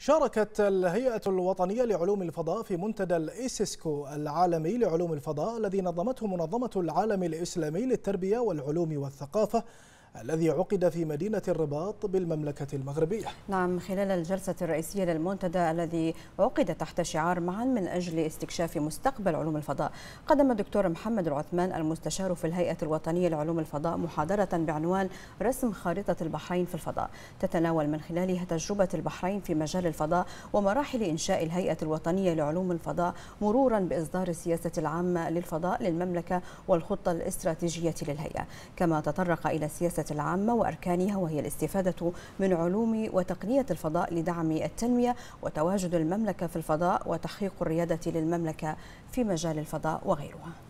شاركت الهيئة الوطنية لعلوم الفضاء في منتدى الإيسيسكو العالمي لعلوم الفضاء الذي نظمته منظمة العالم الإسلامي للتربية والعلوم والثقافة الذي عقد في مدينة الرباط بالمملكة المغربية نعم خلال الجلسة الرئيسية للمنتدى الذي عقد تحت شعار معا من أجل استكشاف مستقبل علوم الفضاء قدم الدكتور محمد العثمان المستشار في الهيئة الوطنية لعلوم الفضاء محاضرة بعنوان رسم خارطة البحرين في الفضاء تتناول من خلالها تجربة البحرين في مجال الفضاء ومراحل إنشاء الهيئة الوطنية لعلوم الفضاء مرورا بإصدار السياسة العامة للفضاء للمملكة والخطة الاستراتيجية للهيئة كما تطرق إلى سياسة العامة وأركانها وهي الاستفادة من علوم وتقنية الفضاء لدعم التنمية وتواجد المملكة في الفضاء وتحقيق الريادة للمملكة في مجال الفضاء وغيرها